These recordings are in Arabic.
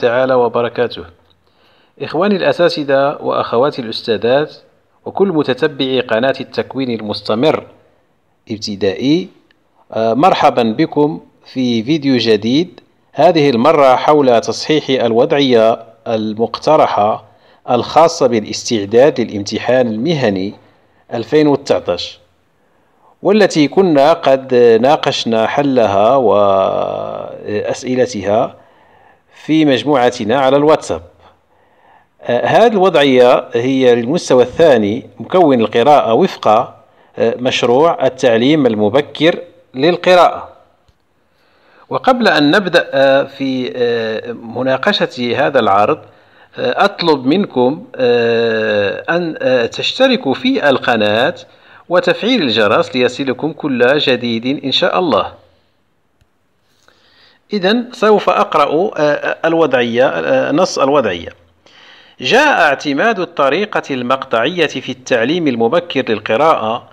تعالى وبركاته إخواني الأساتذة وأخواتي الأستاذات وكل متتبعي قناة التكوين المستمر ابتدائي آه، مرحبا بكم في فيديو جديد هذه المرة حول تصحيح الوضعية المقترحة الخاصة بالاستعداد للامتحان المهني 2019 والتي كنا قد ناقشنا حلها وأسئلتها في مجموعتنا على الواتساب آه، هذه الوضعية هي للمستوى الثاني مكون القراءة وفق آه، مشروع التعليم المبكر للقراءة وقبل أن نبدأ آه، في مناقشة هذا العرض أطلب منكم أن تشتركوا في القناة وتفعيل الجرس ليصلكم كل جديد إن شاء الله إذا سوف أقرأ آه، آه، الوضعية آه، نص الوضعية جاء اعتماد الطريقة المقطعية في التعليم المبكر للقراءة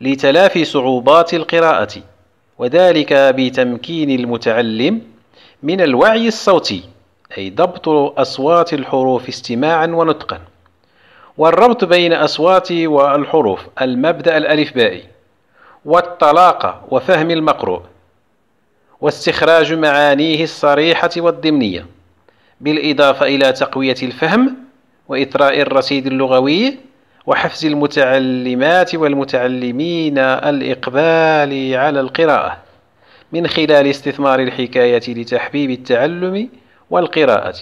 لتلافي صعوبات القراءة وذلك بتمكين المتعلم من الوعي الصوتي أي ضبط أصوات الحروف استماعا ونطقا والربط بين أصوات والحروف المبدأ الألفبائي والطلاقة وفهم المقروء واستخراج معانيه الصريحة والضمنية بالإضافة إلى تقوية الفهم وإثراء الرصيد اللغوي وحفز المتعلمات والمتعلمين الإقبال على القراءة من خلال استثمار الحكاية لتحبيب التعلم والقراءة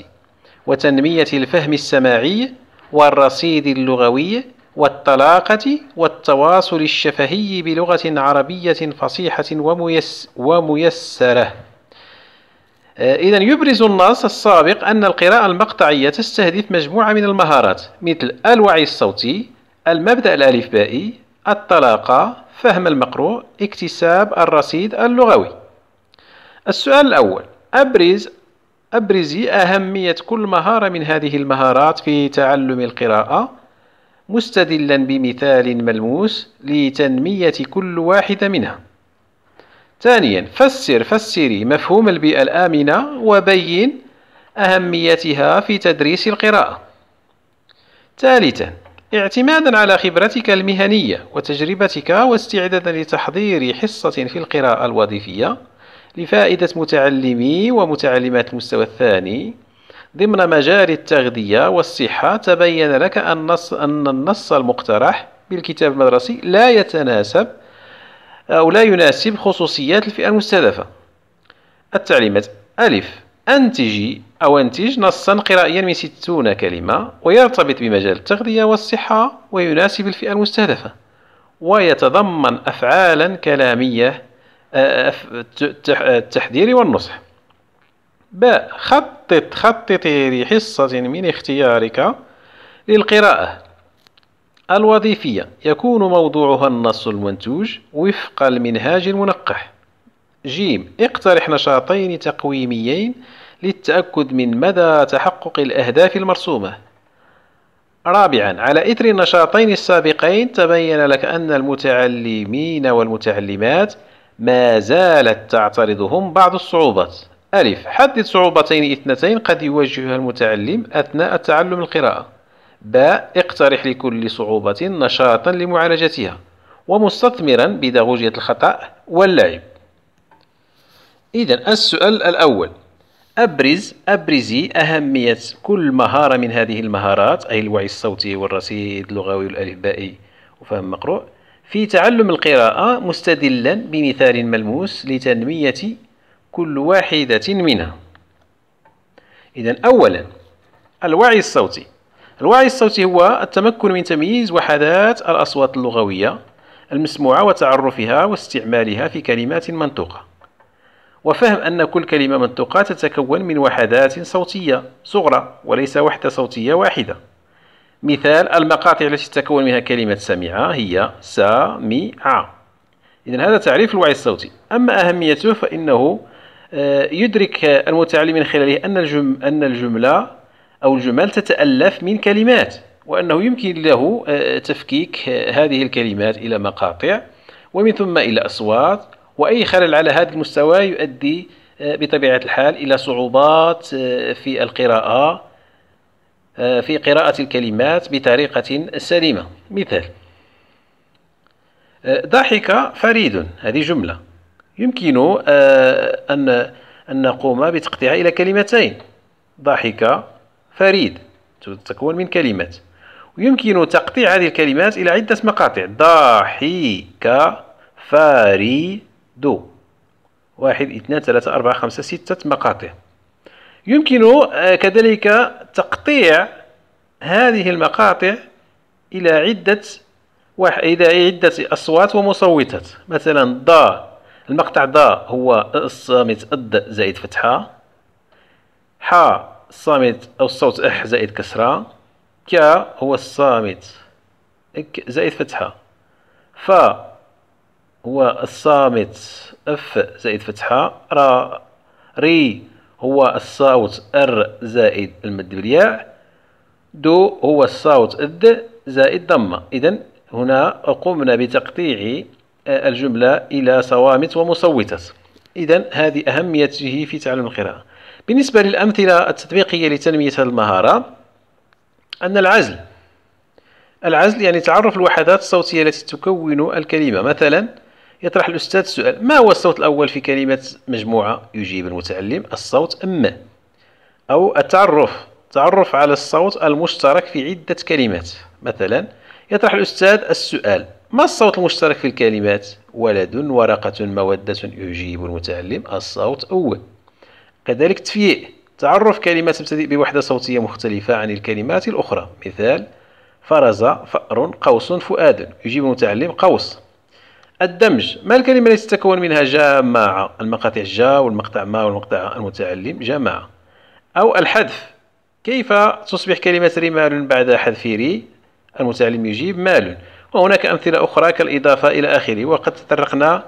وتنمية الفهم السماعي والرصيد اللغوي والطلاقة والتواصل الشفهي بلغة عربية فصيحة وميس وميسرة آه، إذا يبرز النص السابق أن القراءة المقطعية تستهدف مجموعة من المهارات مثل الوعي الصوتي المبدأ الألفبائي الطلاقة فهم المقروء اكتساب الرصيد اللغوي السؤال الأول أبرز أبرزي أهمية كل مهارة من هذه المهارات في تعلم القراءة مستدلا بمثال ملموس لتنمية كل واحدة منها ثانيا فسر فسري مفهوم البيئة الآمنة وبين أهميتها في تدريس القراءة ثالثا اعتمادا على خبرتك المهنية وتجربتك واستعدادا لتحضير حصة في القراءة الوظيفية لفائدة متعلمي ومتعلمات المستوى الثاني ضمن مجال التغذية والصحة تبين لك أن النص المقترح بالكتاب المدرسي لا يتناسب أو لا يناسب خصوصيات الفئة المستهدفة التعليمات ألف أنتجي أو أنتج نصا قرائيا من ستون كلمة ويرتبط بمجال التغذية والصحة ويناسب الفئة المستهدفة ويتضمن أفعالا كلامية آه، التحذير والنصح باء خطط خطط لحصة من اختيارك للقراءة الوظيفية يكون موضوعها النص المنتوج وفق المنهاج المنقح جيم اقترح نشاطين تقويميين للتأكد من مدى تحقق الأهداف المرسومة رابعا على إثر النشاطين السابقين تبين لك أن المتعلمين والمتعلمات ما زالت تعترضهم بعض الصعوبات ألف حدد صعوبتين اثنتين قد يواجهها المتعلم أثناء تعلم القراءة باء اقترح لكل صعوبة نشاطا لمعالجتها ومستثمرا بداغوجية الخطأ واللعب إذا السؤال الأول أبرز أبرزي أهمية كل مهارة من هذه المهارات أي الوعي الصوتي والرصيد اللغوي والألفبائي وفهم مقروء في تعلم القراءة مستدلا بمثال ملموس لتنمية كل واحدة منها إذا أولا الوعي الصوتي الوعي الصوتي هو التمكن من تمييز وحدات الأصوات اللغوية المسموعة وتعرفها واستعمالها في كلمات منطوقة وفهم أن كل كلمة منطوقة تتكون من وحدات صوتية صغرى وليس وحدة صوتية واحدة مثال المقاطع التي تتكون منها كلمة سمعة هي سامع إذا هذا تعريف الوعي الصوتي أما أهميته فإنه آه، يدرك المتعلم من خلاله أن الجم أن الجملة أو الجمل تتألف من كلمات وأنه يمكن له آه، تفكيك هذه الكلمات إلى مقاطع ومن ثم إلى أصوات وأي خلل على هذا المستوى يؤدي آه، بطبيعة الحال إلى صعوبات في القراءة في قراءة الكلمات بطريقة سليمة مثال ضحك فريد هذه جملة يمكن آه، أن نقوم بتقطيعها إلى كلمتين ضحك فريد تكون من كلمات ويمكن تقطيع هذه الكلمات إلى عدة مقاطع ضحك فريد واحد اثنان ثلاثة أربعة خمسة ستة مقاطع يمكن آه، كذلك تقطيع هذه المقاطع إلى عدة إلى عدة أصوات ومصوتات مثلا ضا المقطع دا هو الصامت أد زائد فتحة ح الصامت أو الصوت أح زائد كسرة ك هو الصامت ك زائد فتحة ف هو الصامت اف زائد فتحة را ري هو الصوت ار زائد المد بالياء دو هو الصوت اد زائد ضمة إذا هنا قمنا بتقطيع الجملة إلى صوامت ومصوتة إذا هذه أهميته في تعلم القراءة بالنسبة للأمثلة التطبيقية لتنمية هذه المهارة أن العزل العزل يعني تعرف الوحدات الصوتية التي تكون الكلمة مثلا يطرح الأستاذ سؤال ما هو الصوت الأول في كلمة مجموعة يجيب المتعلم الصوت أم أو التعرف تعرف على الصوت المشترك في عدة كلمات مثلا يطرح الأستاذ السؤال ما الصوت المشترك في الكلمات ولد ورقة مودة يجيب المتعلم الصوت أول كذلك تفيء تعرف كلمة تبتدئ بوحدة صوتية مختلفة عن الكلمات الأخرى مثال فرز فأر قوس فؤاد يجيب المتعلم قوس الدمج ما الكلمة التي تتكون منها جماعة المقاطع جا والمقطع ما والمقطع المتعلم جماعة أو الحذف كيف تصبح كلمة رمال بعد حذف ري المتعلم يجيب مال وهناك أمثلة أخرى كالإضافة إلى آخره وقد تطرقنا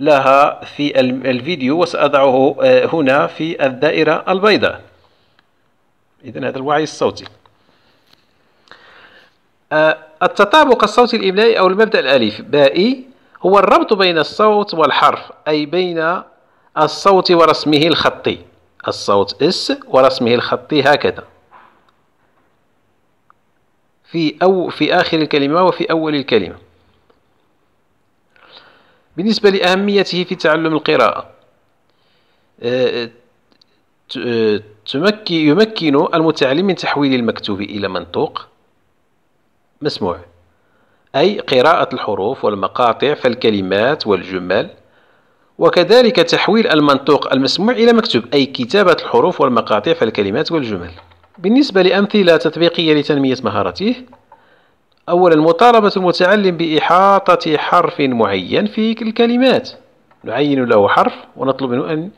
لها في الفيديو وسأضعه آه، هنا في الدائرة البيضاء إذا هذا الوعي الصوتي آه، التطابق الصوتي الإملائي أو المبدأ الألف بائي هو الربط بين الصوت والحرف أي بين الصوت ورسمه الخطي الصوت اس ورسمه الخطي هكذا في أو في آخر الكلمة وفي أول الكلمة بالنسبة لأهميته في تعلم القراءة آه، آه، يمكن المتعلم من تحويل المكتوب إلى منطوق مسموع أي قراءة الحروف والمقاطع فالكلمات والجمل وكذلك تحويل المنطوق المسموع إلى مكتوب أي كتابة الحروف والمقاطع فالكلمات والجمل بالنسبة لأمثلة تطبيقية لتنمية مهاراته أولا مطالبة المتعلم بإحاطة حرف معين في الكلمات نعين له حرف ونطلب منه أن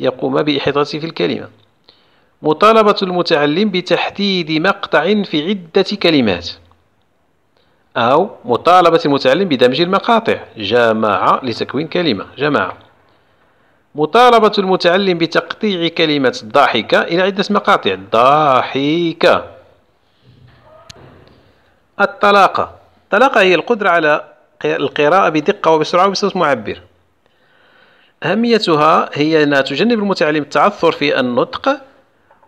يقوم بإحاطته في الكلمة مطالبة المتعلم بتحديد مقطع في عدة كلمات أو مطالبة المتعلم بدمج المقاطع جماعة لتكوين كلمة جماعة مطالبة المتعلم بتقطيع كلمة ضاحكة إلى عدة مقاطع ضاحكة الطلاقة الطلاقة هي القدرة على القراءة بدقة وبسرعة وبصوت معبر أهميتها هي أنها تجنب المتعلم التعثر في النطق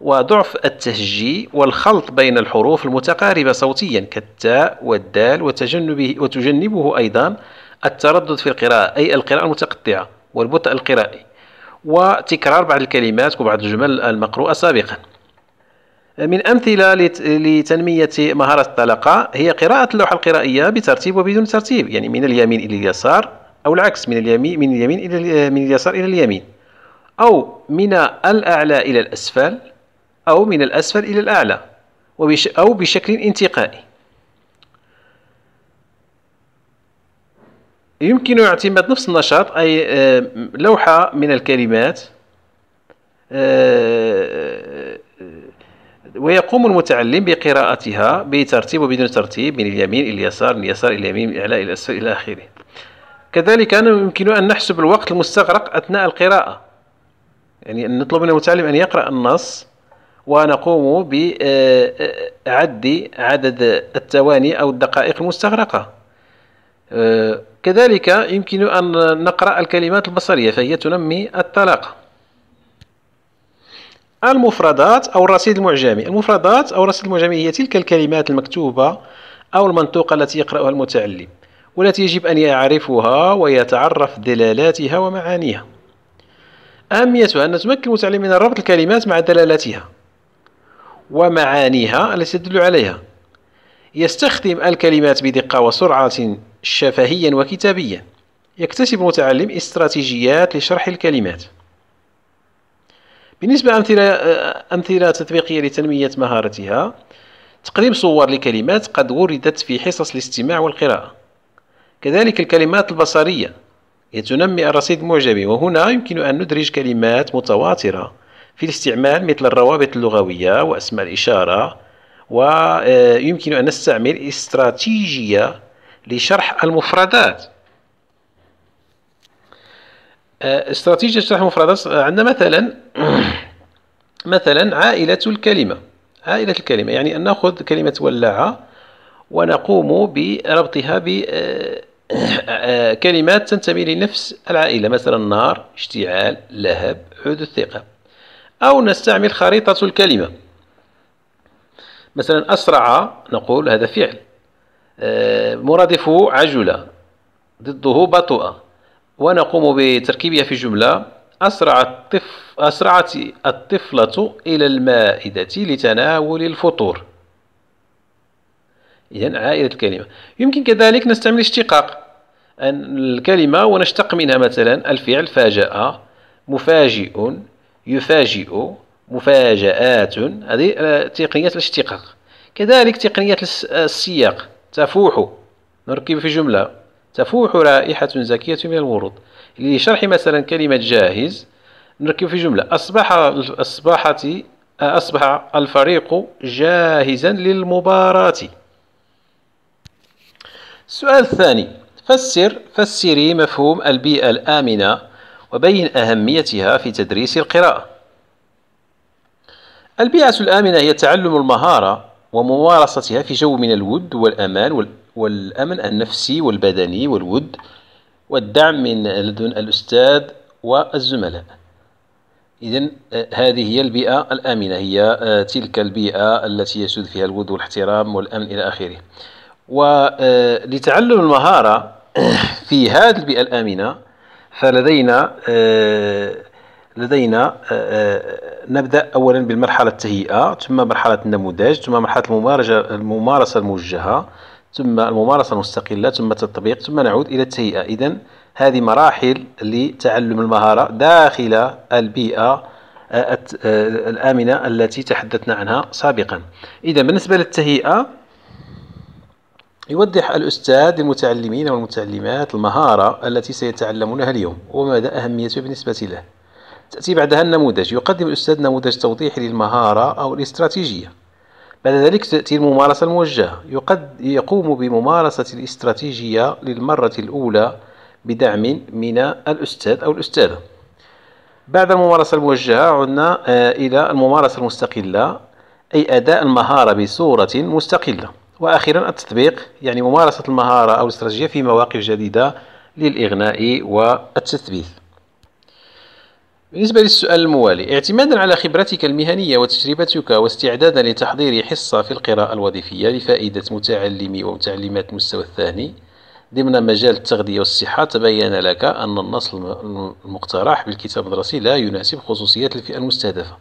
وضعف التهجي والخلط بين الحروف المتقاربة صوتيا كالتاء والدال وتجنبه وتجنبه أيضا التردد في القراءة أي القراءة المتقطعة والبطء القرائي وتكرار بعض الكلمات وبعض الجمل المقروءة سابقا من أمثلة لتنمية مهارة الطلقة هي قراءة اللوحة القرائية بترتيب وبدون ترتيب يعني من اليمين إلى اليسار أو العكس من اليمين من اليمين إلى من اليسار إلى اليمين أو من الأعلى إلى الأسفل أو من الأسفل إلى الأعلى أو بشكل انتقائي يمكن اعتماد نفس النشاط أي آه، لوحة من الكلمات آه، آه، ويقوم المتعلم بقراءتها بترتيب وبدون ترتيب من اليمين إلى اليسار من اليسار إلى اليمين من إلى الأسفل إلى آخره كذلك يمكن أن نحسب الوقت المستغرق أثناء القراءة يعني نطلب من المتعلم أن يقرأ النص ونقوم بعد عدد الثواني أو الدقائق المستغرقة آه، كذلك يمكن أن نقرأ الكلمات البصرية فهي تنمي الطلاقة المفردات أو الرصيد المعجمي المفردات أو الرصيد المعجمي هي تلك الكلمات المكتوبة أو المنطوقة التي يقرأها المتعلم والتي يجب أن يعرفها ويتعرف دلالاتها ومعانيها أهميتها أن تمكن المتعلم من ربط الكلمات مع دلالاتها ومعانيها التي تدل عليها يستخدم الكلمات بدقة وسرعة شفهيا وكتابيا يكتسب المتعلم استراتيجيات لشرح الكلمات بالنسبة أمثلة, أمثلة تطبيقية لتنمية مهارتها تقديم صور لكلمات قد وردت في حصص الاستماع والقراءة كذلك الكلمات البصرية يتنمي الرصيد المعجمي وهنا يمكن أن ندرج كلمات متواترة في الاستعمال مثل الروابط اللغوية وأسماء الإشارة ويمكن أن نستعمل استراتيجية لشرح المفردات آه، استراتيجية شرح المفردات عندنا مثلا مثلا عائلة الكلمة عائلة الكلمة يعني أن نأخذ كلمة ولاعة ونقوم بربطها بكلمات آه، آه، تنتمي لنفس العائلة مثلا نار اشتعال لهب عود الثقة أو نستعمل خريطة الكلمة مثلا أسرع نقول هذا فعل مرادفه عجلة ضده بطؤة ونقوم بتركيبها في جملة أسرع الطف أسرعت الطفلة إلى المائدة لتناول الفطور إذا عائدة الكلمة يمكن كذلك نستعمل اشتقاق الكلمة ونشتق منها مثلا الفعل فاجأ مفاجئ يفاجئ مفاجآت هذه تقنية الاشتقاق كذلك تقنية السياق تفوح نركب في جملة تفوح رائحة زكية من الورود لشرح مثلا كلمة جاهز نركب في جملة أصبح أصبحت أصبح الفريق جاهزا للمباراة السؤال الثاني فسر فسري مفهوم البيئة الآمنة وبين أهميتها في تدريس القراءة البيئة الآمنة هي تعلم المهارة وممارستها في جو من الود والأمان والأمن النفسي والبدني والود والدعم من لدن الأستاذ والزملاء إذا آه، هذه هي البيئة الآمنة هي آه، تلك البيئة التي يسود فيها الود والاحترام والأمن إلى آخره ولتعلم آه، المهارة في هذه البيئة الآمنة فلدينا لدينا آه، آه، نبدأ أولا بالمرحلة التهيئة ثم مرحلة النموذج ثم مرحلة الممارسة الموجهة ثم الممارسة المستقلة ثم التطبيق ثم نعود إلى التهيئة إذا هذه مراحل لتعلم المهارة داخل البيئة آه، الآمنة التي تحدثنا عنها سابقا إذا بالنسبة للتهيئة يوضح الأستاذ للمتعلمين والمتعلمات المهارة التي سيتعلمونها اليوم ومدى أهميتها بالنسبة له تأتي بعدها النموذج يقدم الأستاذ نموذج توضيحي للمهارة أو الاستراتيجية بعد ذلك تأتي الممارسة الموجهة يقد يقوم بممارسة الاستراتيجية للمرة الأولى بدعم من الأستاذ أو الأستاذة بعد الممارسة الموجهة عدنا آه، إلى الممارسة المستقلة أي أداء المهارة بصورة مستقلة وأخيرا التطبيق يعني ممارسة المهارة أو الاستراتيجية في مواقف جديدة للإغناء والتثبيت بالنسبة للسؤال الموالي اعتمادا على خبرتك المهنية وتجربتك واستعدادا لتحضير حصة في القراءة الوظيفية لفائدة متعلمي ومتعلمات المستوى الثاني ضمن مجال التغذية والصحة تبين لك أن النص المقترح بالكتاب الدراسي لا يناسب خصوصيات الفئة المستهدفة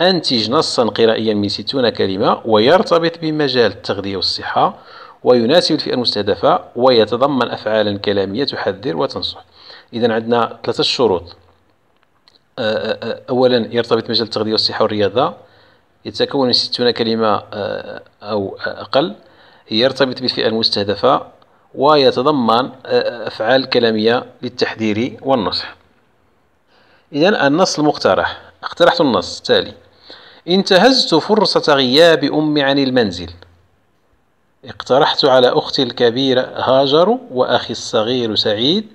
أنتج نصا قرائيا من 60 كلمة ويرتبط بمجال التغذية والصحة ويناسب الفئة المستهدفة ويتضمن أفعالا كلامية تحذر وتنصح إذا عندنا ثلاثة شروط أه، أه، أه، اولا يرتبط مجال التغذيه والصحه والرياضه يتكون من 60 كلمه او اقل يرتبط بالفئه المستهدفه ويتضمن افعال كلاميه للتحذير والنصح اذا النص المقترح اقترحت النص التالي انتهزت فرصة غياب أمي عن المنزل اقترحت على أختي الكبيرة هاجر وأخي الصغير سعيد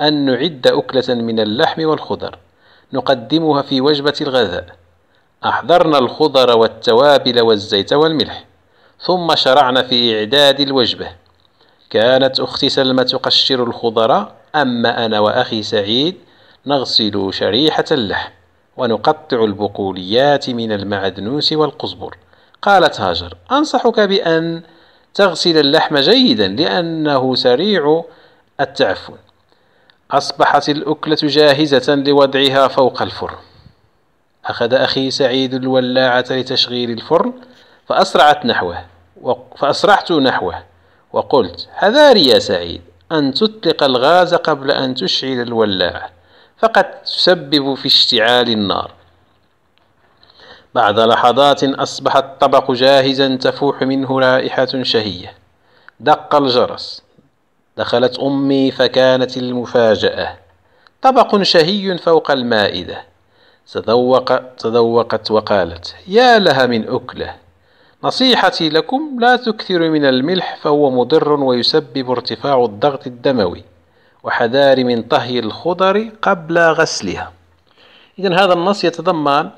أن نعد أكلة من اللحم والخضر نقدمها في وجبة الغذاء أحضرنا الخضر والتوابل والزيت والملح ثم شرعنا في إعداد الوجبة كانت أختي سلمى تقشر الخضر أما أنا وأخي سعيد نغسل شريحة اللحم ونقطع البقوليات من المعدنوس والقزبر قالت هاجر أنصحك بأن تغسل اللحم جيدا لأنه سريع التعفن أصبحت الأكلة جاهزة لوضعها فوق الفرن أخذ أخي سعيد الولاعة لتشغيل الفرن فأسرعت نحوه فأسرعت نحوه وقلت حذاري يا سعيد أن تطلق الغاز قبل أن تشعل الولاعة فقد تسبب في اشتعال النار بعد لحظات أصبح الطبق جاهزا تفوح منه رائحة شهية دق الجرس دخلت أمي فكانت المفاجأة طبق شهي فوق المائدة تذوق تذوقت وقالت يا لها من أكلة نصيحتي لكم لا تكثروا من الملح فهو مضر ويسبب ارتفاع الضغط الدموي وحذار من طهي الخضر قبل غسلها إذا هذا النص يتضمن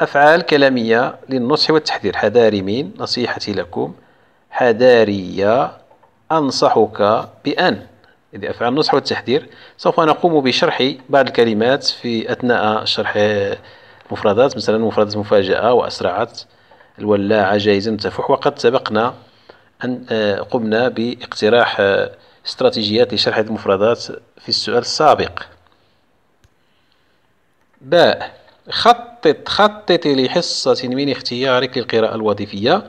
أفعال كلامية للنصح والتحذير حذاري من نصيحتي لكم يا أنصحك بأن إذا أفعل النصح والتحذير سوف نقوم بشرح بعض الكلمات في أثناء شرح مفردات مثلا مفردة مفاجأة وأسرعت الولاعة جاهزا تفوح وقد سبقنا أن آه، قمنا باقتراح آه، استراتيجيات لشرح المفردات في السؤال السابق باء خطط خطط لحصة من اختيارك للقراءة الوظيفية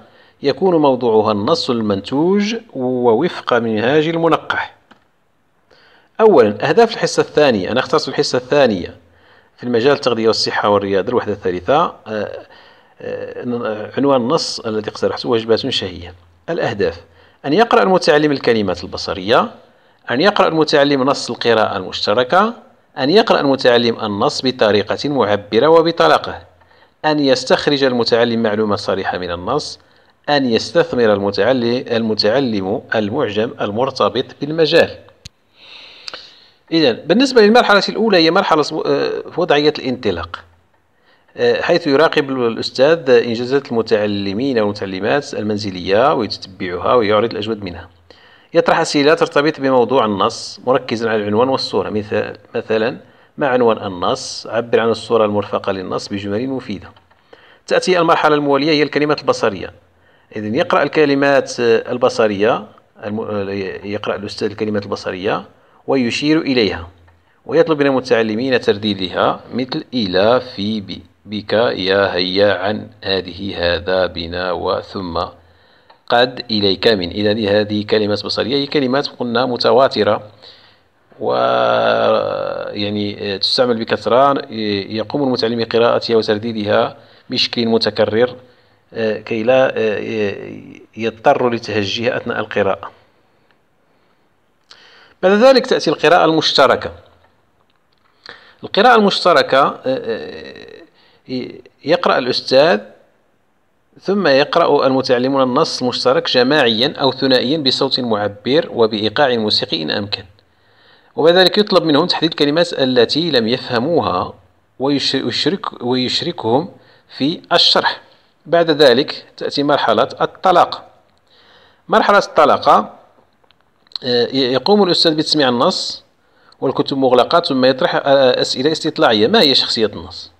يكون موضوعها النص المنتوج ووفق منهاج المنقح أولا أهداف الحصة الثانية أنا اخترت الحصة الثانية في المجال التغذية والصحة والرياضة الوحدة الثالثة آه، آه، عنوان النص الذي اقترحته وجبات شهية الأهداف أن يقرأ المتعلم الكلمات البصرية أن يقرأ المتعلم نص القراءة المشتركة أن يقرأ المتعلم النص بطريقة معبرة وبطلاقة أن يستخرج المتعلم معلومة صريحة من النص أن يستثمر المتعلم المعجم المرتبط بالمجال إذا بالنسبة للمرحلة الأولى هي مرحلة آه، وضعية الانطلاق آه، حيث يراقب الأستاذ إنجازات المتعلمين والمتعلمات المنزلية ويتتبعها ويعرض الأجود منها يطرح أسئلة ترتبط بموضوع النص مركزا على العنوان والصورة مثل مثلا ما عنوان النص عبر عن الصورة المرفقة للنص بجمل مفيدة تأتي المرحلة الموالية هي الكلمات البصرية إذا يقرأ الكلمات البصرية يقرأ الأستاذ الكلمات البصرية ويشير إليها ويطلب من المتعلمين ترديدها مثل إلى في بي بك يا هيا عن هذه هذا بنا وثم قد إليك من إذا هذه كلمات بصرية هي كلمات قلنا متواترة و يعني تستعمل بكثرة يقوم المتعلم بقراءتها وترديدها بشكل متكرر آه، كي لا آه، يضطروا لتهجيها أثناء القراءة بعد ذلك تأتي القراءة المشتركة القراءة المشتركة آه، يقرأ الأستاذ ثم يقرأ المتعلمون النص المشترك جماعيا أو ثنائيا بصوت معبر وبإيقاع موسيقي إن أمكن وبعد ذلك يطلب منهم تحديد الكلمات التي لم يفهموها ويشرك ويشركهم في الشرح بعد ذلك تأتي مرحلة الطلاق مرحلة الطلاقة آه، يقوم الأستاذ بتسميع النص والكتب مغلقة ثم يطرح آه، أسئلة استطلاعية ما هي شخصية النص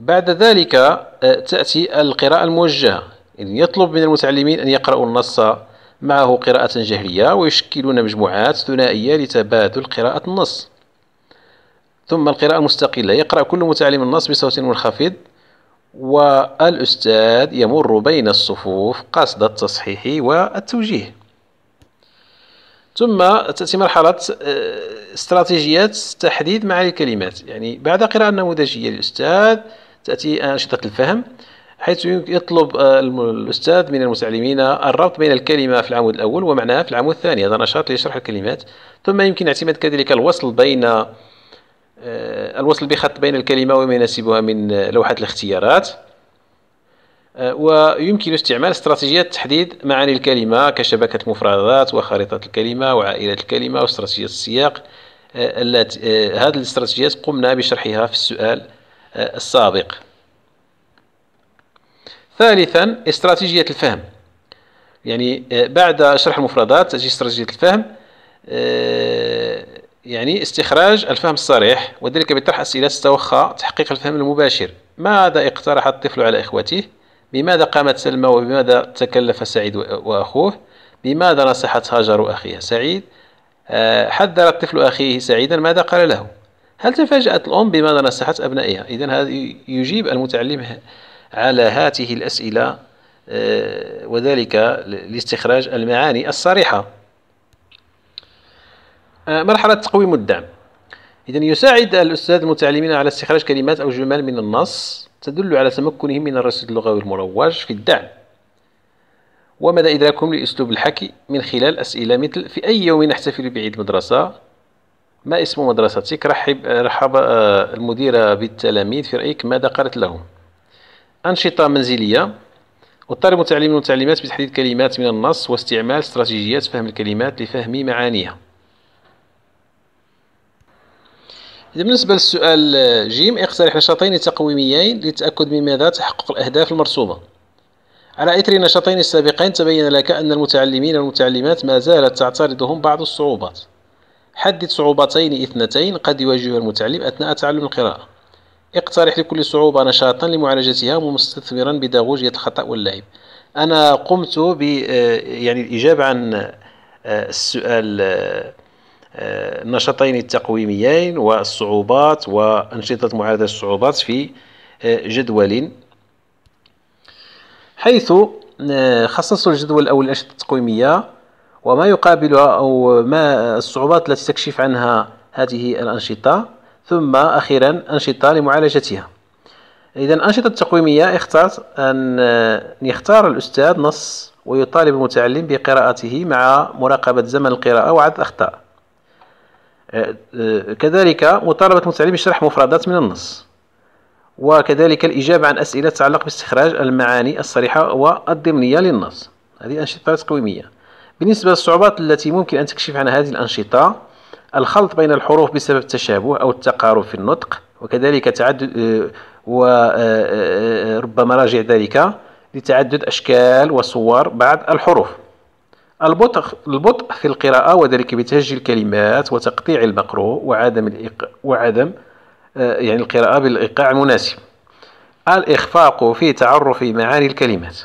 بعد ذلك آه، تأتي القراءة الموجهة يطلب من المتعلمين أن يقرأوا النص معه قراءة جهرية ويشكلون مجموعات ثنائية لتبادل قراءة النص ثم القراءة المستقلة يقرأ كل متعلم النص بصوت منخفض والأستاذ يمر بين الصفوف قصد التصحيح والتوجيه ثم تأتي مرحلة آه، استراتيجيات تحديد معاني الكلمات يعني بعد قراءة النموذجية للأستاذ تأتي أنشطة الفهم حيث يطلب آه، الأستاذ من المتعلمين الربط بين الكلمة في العمود الأول ومعناها في العمود الثاني هذا نشاط لشرح الكلمات ثم يمكن اعتماد كذلك الوصل بين آه، الوصل بخط بين الكلمة وما يناسبها من آه، لوحة الاختيارات آه، ويمكن استعمال استراتيجيات تحديد معاني الكلمة كشبكة مفردات وخريطة الكلمة وعائلة الكلمة واستراتيجية السياق التي هذه الاستراتيجيات قمنا بشرحها في السؤال السابق ثالثا استراتيجية الفهم يعني بعد شرح المفردات تأتي استراتيجية الفهم يعني استخراج الفهم الصريح وذلك بطرح أسئلة تتوخى تحقيق الفهم المباشر ماذا اقترح الطفل على إخوته بماذا قامت سلمى وبماذا تكلف سعيد وأخوه بماذا نصحت هاجر أخيها سعيد آه، حذر الطفل أخيه سعيدا ماذا قال له هل تفاجأت الأم بماذا نصحت أبنائها إذا هذا يجيب المتعلم على هاته الأسئلة آه، وذلك لاستخراج المعاني الصريحة آه، مرحلة تقويم الدعم إذا يساعد الأستاذ المتعلمين على استخراج كلمات أو جمل من النص تدل على تمكنهم من الرصيد اللغوي المروج في الدعم ومدى إدراكهم لأسلوب الحكي من خلال أسئلة مثل في أي يوم نحتفل بعيد مدرسة ما اسم مدرستك رحب رحب آه، المديرة بالتلاميذ في رأيك ماذا قالت لهم أنشطة منزلية اضطر المتعلمين والمتعلمات بتحديد كلمات من النص واستعمال استراتيجيات فهم الكلمات لفهم معانيها بالنسبة للسؤال آه، جيم اقترح نشاطين تقويميين للتأكد من مدى تحقق الأهداف المرسومة على إثر النشاطين السابقين تبين لك أن المتعلمين والمتعلمات ما زالت تعترضهم بعض الصعوبات حدد صعوبتين اثنتين قد يواجهها المتعلم أثناء تعلم القراءة اقترح لكل صعوبة نشاطا لمعالجتها مستثمرا بداغوجية الخطأ واللعب أنا قمت ب آه، يعني الإجابة عن آه، السؤال آه، النشاطين التقويميين والصعوبات وأنشطة معالجة الصعوبات في آه، جدول حيث آه، خصصوا الجدول الأول الأنشطة التقويمية وما يقابلها أو ما الصعوبات التي تكشف عنها هذه الأنشطة ثم أخيرا أنشطة لمعالجتها إذا الأنشطة التقويمية اختار أن يختار الأستاذ نص ويطالب المتعلم بقراءته مع مراقبة زمن القراءة وعدد الأخطاء آه، آه، كذلك مطالبة المتعلم بشرح مفردات من النص وكذلك الإجابة عن أسئلة تتعلق باستخراج المعاني الصريحة والضمنية للنص هذه أنشطة تقويمية بالنسبة للصعوبات التي ممكن أن تكشف عن هذه الأنشطة الخلط بين الحروف بسبب التشابه أو التقارب في النطق وكذلك تعدد آه، وربما راجع ذلك لتعدد أشكال وصور بعض الحروف البطء البطء في القراءة وذلك بتهجي الكلمات وتقطيع المقروء وعدم الإق... وعدم آه، يعني القراءة بالإيقاع المناسب الإخفاق في تعرف معاني الكلمات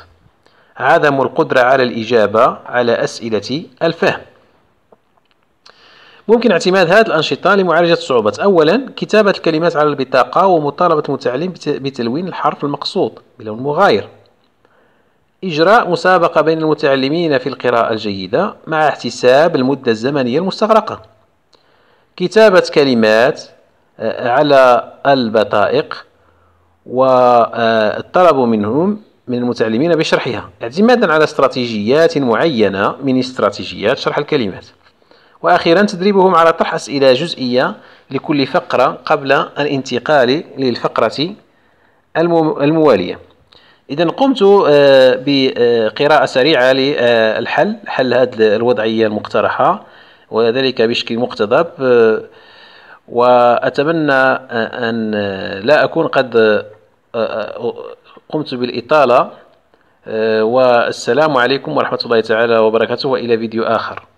عدم القدرة على الإجابة على أسئلة الفهم ممكن اعتماد هذه الأنشطة لمعالجة الصعوبات أولا كتابة الكلمات على البطاقة ومطالبة المتعلم بتلوين الحرف المقصود بلون مغاير إجراء مسابقة بين المتعلمين في القراءة الجيدة مع احتساب المدة الزمنية المستغرقة كتابة كلمات آه، على البطائق والطلب منهم من المتعلمين بشرحها اعتمادا على استراتيجيات معينة من استراتيجيات شرح الكلمات وأخيرا تدريبهم على طرح أسئلة جزئية لكل فقرة قبل الانتقال للفقرة الموالية إذا قمت آه، بقراءة سريعة للحل حل هذه الوضعية المقترحة وذلك بشكل مقتضب آه، وأتمنى آه، أن لا أكون قد قمت بالإطالة والسلام عليكم ورحمة الله تعالى وبركاته وإلى فيديو آخر